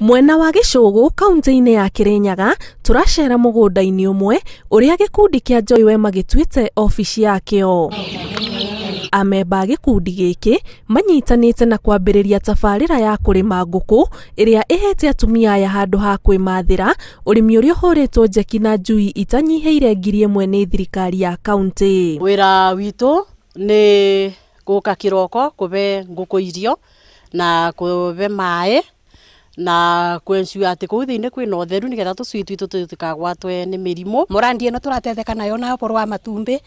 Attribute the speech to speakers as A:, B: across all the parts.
A: mwena wa gicugu kaunti-inĩ ya kirinyaga turacera mũgũnda-inĩ ũmwe ũrĩa gĩkundi joy njoiwe magĩtuĩte ofisi yakĩo amemba a gĩkundi giki manyitanite na kwambĩrĩria tabarĩra ya kũrĩma ngũkũ ĩrĩa ĩhete atumia aya handũ ha kwĩmathĩra ũrĩmi ũrĩa ũhũrĩtwo njeki na njui itanyihĩire ngiri mwe nĩ thirikari ya kaunti wira witũ nĩ
B: gũka kiroko kũbe ngũkũ irio na kũbe maaĩ na kwensua atä kå u thä inä kwä na å theru nä getha tå cui twitå tå tikagwatwe nä mä rimå
C: må randi ä no tå ratetheka nayo na å wa matumbä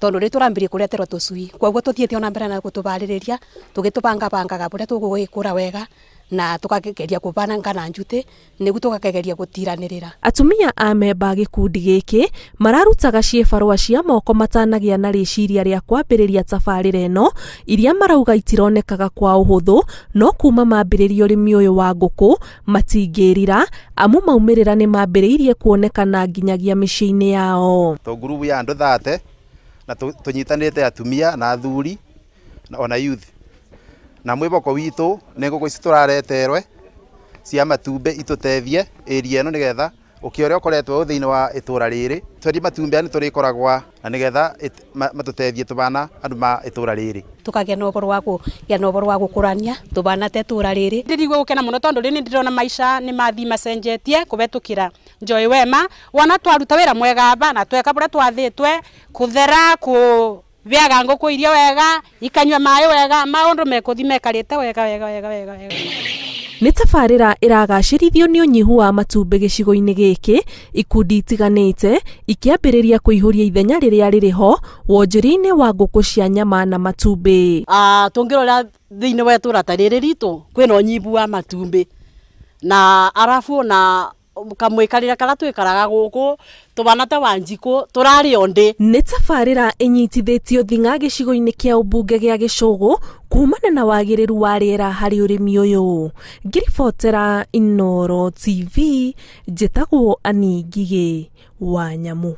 C: tondu ri turambirie kureterwo tucui koguo tuthiete ona mbere na gutubaririria tugitubangabangaga uria tugugikura wega na tukageria ngana njute nigu tukageria gutiranirira
A: atumia a memba gikundi giki mararutaga ciĩbarũa cia moko matanagia na riciria ria kwambĩrĩria tabarĩra no iria marauga itironekaga kwa uhuthu no kuma mambĩrĩria ũrĩmi ũyũ wa nguku matingĩrira amu maumĩrĩra ni mambĩrĩirie kuonekana nginyagia mĩciĩ-inĩ
D: yao tũngurubu ya andũ thate na tunyitanite atumia na athuri ona youth na mwiboko witu ni nguku ici turareterwe cia matumbi itutethie ĩria ĩno nigetha ukia uria ukoretwo thiini wa itura riri nä tå rä turikoragwa na nigetha tå tubana andu ma itura riri
E: tukagia na uhoro wa kugia na uhoro wa gukurania tubana te itura riri ndirigwo gukena muno tondu rini ndirona maisha ni mathi macenjetie kubetukira njoä wema wona twaruta wä mwega aba na tweka buria twathitwe kuthera ku wega ngå kå irio wega ikanyua maä wega maå ndå mekarite mekarä te wega wega wega wega wega
A: nä tabarä iragacärithio nä ũnyihu wa cigo-inä gä kä ikundi itiganĩte ikĩambĩrĩria kũihũria ithenya rä rä ho wonjoria inä wa kå cia nyama na matumbĩ
B: thä inä wetå ra ta kwä na å ũnyihu wa matumbä na arabu na kamwikarira kara twikaraga guku tubana ta wanjiku
A: turari onde nä tabarä inyitithätio thinga gicigo inĩ kia ubunge gĩa gĩcũgũ kumana na wagĩrĩru wa rĩera harĩ ũrĩmi ũyũ ngiribotera inoro tv njĩtagwo aningigĩ wa nyamũ